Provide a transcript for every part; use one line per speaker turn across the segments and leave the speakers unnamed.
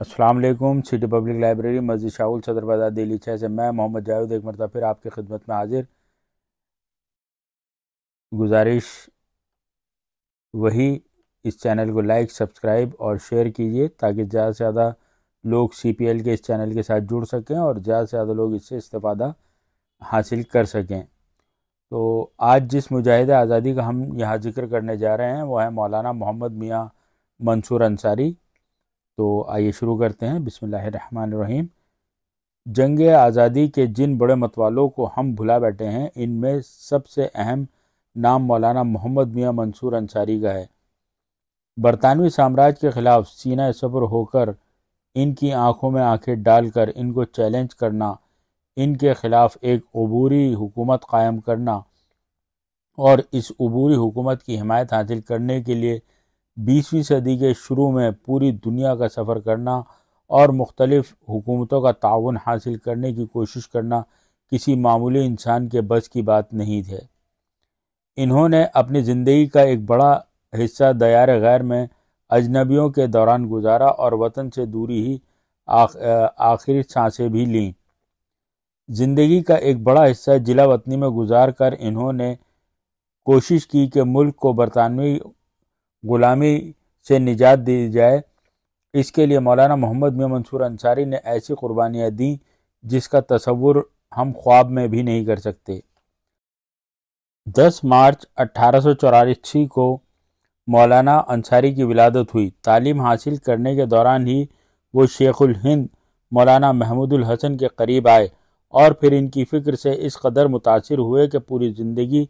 Aslam city public library मस्जिद शाहुल सदर बाजार दिल्ली छः से मैं मोहम्मद जावेद एक मरतब फिर आपकी खिदमत में हाजिर गुजारिश वही इस चैनल को लाइक सब्सक्राइब और शेयर कीजिए ताकि ज़्यादा से ज़्यादा लोग सी पी एल के इस चैनल के साथ जुड़ सकें और ज़्यादा से ज़्यादा लोग इससे इस्ता हासिल कर सकें तो आज जिस मुजाहिद आज़ादी का हम यहाँ जिक्र करने जा रहे हैं वह है मौलाना मोहम्मद मियाँ मंसूर अंसारी तो आइए शुरू करते हैं बिसमीम जंग आज़ादी के जिन बड़े मतवालों को हम भुला बैठे हैं इनमें सबसे अहम नाम मौलाना मोहम्मद मियाँ मंसूर अंसारी का है बरतानवी साम्राज्य के ख़िलाफ़ सीना सफ़र होकर इनकी आंखों में आंखें डालकर इनको चैलेंज करना इनके ख़िलाफ़ एक अबूरी हुकूमत कायम करना और इस अबूरी हुकूमत की हिमायत हासिल करने के लिए बीसवीं सदी के शुरू में पूरी दुनिया का सफ़र करना और मुख्तलफ हुकूमतों का ताउन हासिल करने की कोशिश करना किसी मामूली इंसान के बस की बात नहीं थे इन्होंने अपनी ज़िंदगी का एक बड़ा हिस्सा दया गैर में अजनबियों के दौरान गुजारा और वतन से दूरी ही आखिरी सांसें भी लीं ज़िंदगी का एक बड़ा हिस्सा जिला वतनी में गुजार कर इन्होंने कोशिश की कि मुल्क को बरतानवी गुलामी से निजात दी जाए इसके लिए मौलाना मोहम्मद मियाँ मंसूर अंसारी ने ऐसी कुर्बानियाँ दी जिसका तस्वुर हम ख्वाब में भी नहीं कर सकते 10 मार्च अट्ठारह को मौलाना अंसारी की विलादत हुई तालीम हासिल करने के दौरान ही वो शेखुल हिंद मौलाना महमूदुल हसन के करीब आए और फिर इनकी फ़िक्र से इस कदर मुतासर हुए कि पूरी ज़िंदगी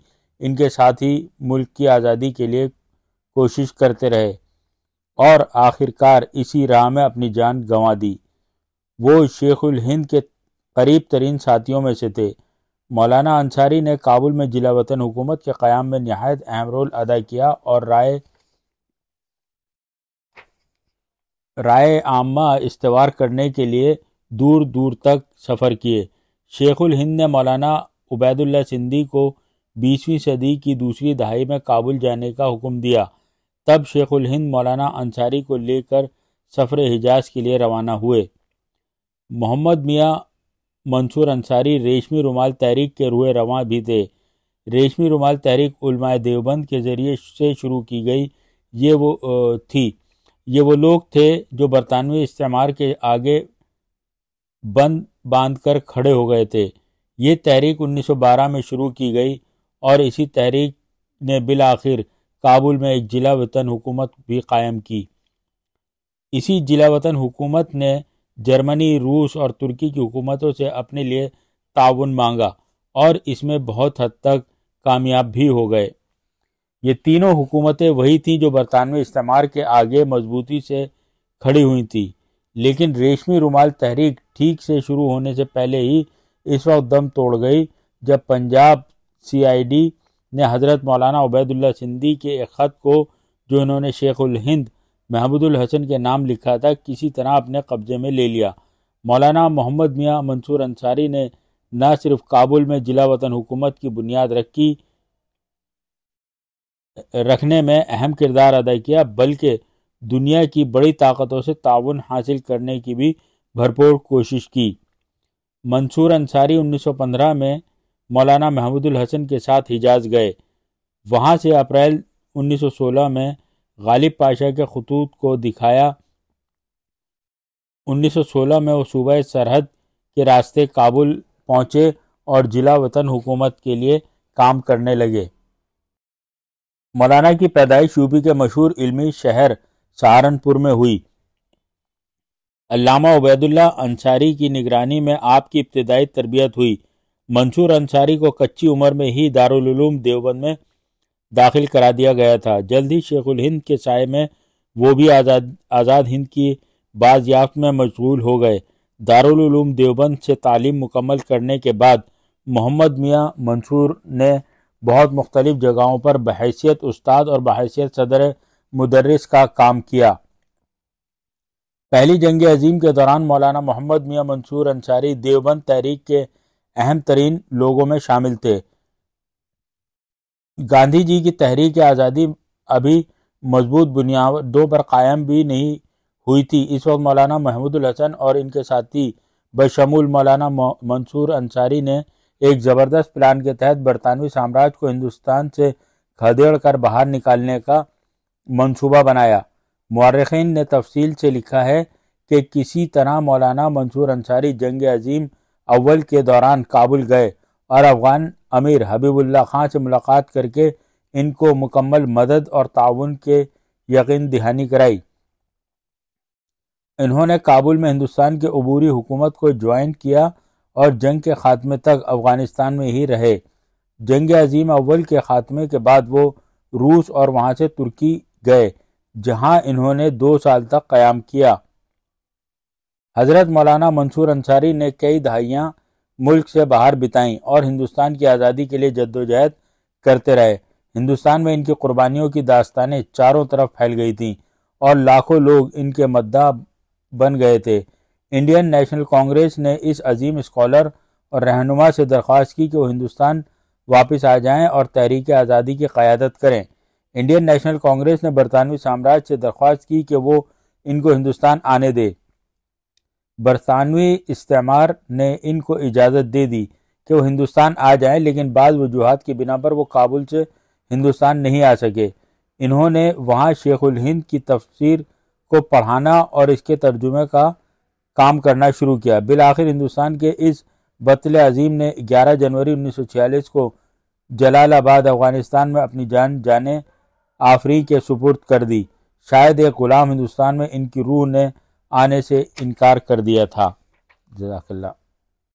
इनके साथ ही मुल्क की आज़ादी के लिए कोशिश करते रहे और आखिरकार इसी राह में अपनी जान गंवा दी वो शेखुल हिंद के करीब तरीन साथियों में से थे मौलाना अंसारी ने काबुल में जिला वतन हुकूमत के क़्याम में नहायत अहम रोल अदा किया और राय राय आमा इस्तवार करने के लिए दूर दूर तक सफ़र किए शेखुल हिंद ने मौलाना उबैदुल्ला सिंधी को बीसवीं सदी की दूसरी दहाई में काबुल जाने का हुक्म दिया तब शेखुल हिंद मौलाना अंसारी को लेकर सफ़र हिजाज के लिए रवाना हुए मोहम्मद मियाँ मंसूर अंसारी रेशमी रुमाल तहरीक के रूए रवान भी थे रेशमी रुमाल तहरीक उलमाए देवबंद के ज़रिए से शुरू की गई ये वो थी ये वो लोग थे जो बरतानवी इस्तेमार के आगे बंद बांध कर खड़े हो गए थे ये तहरीक 1912 में शुरू की गई और इसी तहरीक ने बिल आखिर काबुल में एक जिला वतन हुकूमत भी कायम की इसी जिला वतन हुकूमत ने जर्मनी रूस और तुर्की की हुकूमतों से अपने लिए ताउन मांगा और इसमें बहुत हद तक कामयाब भी हो गए ये तीनों हुकूमतें वही थीं जो बरतानवी इस्तेमार के आगे मजबूती से खड़ी हुई थी लेकिन रेशमी रुमाल तहरीक ठीक से शुरू होने से पहले ही इस वक्त दम तोड़ गई जब पंजाब सीआईडी ने हज़रत मौलाना उबैदुल्ला सिंधी के एक ख़त को जो इन्होंने शेख उल हिंद महमूदुल हसन के नाम लिखा था किसी तरह अपने कब्ज़े में ले लिया मौलाना मोहम्मद मियाँ मंसूर अंसारी ने न सिर्फ काबुल में जिला वतन हुकूमत की बुनियाद रखी रखने में अहम किरदार अदा किया बल्कि दुनिया की बड़ी ताकतों से ताउन हासिल करने की भी भरपूर कोशिश की मंसूर अंसारी 1915 में मौलाना महमूदुल हसन के साथ हिजाज गए वहाँ से अप्रैल 1916 में गालिब पाशा के खतूत को दिखाया 1916 में वो सूबह सरहद के रास्ते काबुल पहुँचे और जिला वतन हुकूमत के लिए काम करने लगे मौलाना की पैदाइश यूपी के मशहूर इल्मी शहर सहारनपुर में हुई अल्लामा उबैदुल्ला अंसारी की निगरानी में आपकी इब्तदाई तरबियत हुई मंसूर अंसारी को कच्ची उम्र में ही दारुलूम देवबंद में दाखिल करा दिया गया था जल्द ही शेखुल हिंद के साय में वो भी आज़ाद आज़ाद हिंद की बाजियाफ्त में मशगूल हो गए दारुलूम देवबंद से तालीम मुकम्मल करने के बाद मोहम्मद मियाँ मंसूर ने बहुत मुख्तलिफ जगहों पर बहसीत उस्ताद और बहसीत सदर मुदरस का काम किया पहली जंग अजीम के दौरान मौलाना मोहम्मद मियाँ मंसूर अंसारी देवबंद तहरीक के अहम तरीन लोगों में शामिल थे गांधी जी की तहरीक आज़ादी अभी मजबूत बुनियादों पर कायम भी नहीं हुई थी इस वक्त मौलाना महमूदुल हसन और इनके साथी बशमूल मौलाना मंसूर अंसारी ने एक ज़बरदस्त प्लान के तहत बरतानवी साम्राज्य को हिंदुस्तान से खदेड़ कर बाहर निकालने का मंसूबा बनाया मौरखीन ने तफसील से लिखा है कि किसी तरह मौलाना मंसूर अंसारी जंग अजीम अव्वल के दौरान काबुल गए और अफगान अमीर हबीबुल्ला खां से मुलाकात करके इनको मुकम्मल मदद और ताउन के यकीन दहानी कराई इन्होंने काबुल में हिंदुस्तान के अबूरी हुकूमत को ज्वाइन किया और जंग के खात्मे तक अफगानिस्तान में ही रहे जंग अजीम अव्वल के खात्मे के बाद वो रूस और वहाँ से तुर्की गए जहाँ इन्होंने दो साल तक क़्याम किया हजरत मौलाना मंसूर अंसारी ने कई दहाइयाँ मुल्क से बाहर बिताई और हिंदुस्तान की आज़ादी के लिए जद्दोजहद करते रहे हिंदुस्तान में इनकी कुर्बानियों की दास्तानें चारों तरफ फैल गई थीं और लाखों लोग इनके मद्दा बन गए थे इंडियन नेशनल कांग्रेस ने इस अजीम स्कॉलर और रहनुमा से दरख्वास्त की कि वो हिंदुस्तान वापस आ जाएं और तहरीक आज़ादी की क़्यादत करें इंडियन नेशनल कांग्रेस ने बरतानवी साम्राज्य से दरख्वास्त की कि वो इनको हिंदुस्तान आने दे बरतानवी इस्तेमार ने इनको इजाज़त दे दी कि वो हिंदुस्तान आ जाए लेकिन बाद वजूहत की बिना पर वो काबुल से हिंदुस्तान नहीं आ सके इन्होंने वहाँ शेखुल हिंद की तफसीर को पढ़ाना और इसके तर्जुमे का काम करना शुरू किया बिल आखिर हिंदुस्तान के इस बतल अजीम ने ग्यारह जनवरी उन्नीस सौ छियालीस को जलालाबाद अफ़गानिस्तान में अपनी जान जाने आफरी के सुपुर्द कर दी शायद एक ग़ुलाम हिंदुस्तान में इनकी रूह ने आने से इनकार कर दिया था जजाकल्ला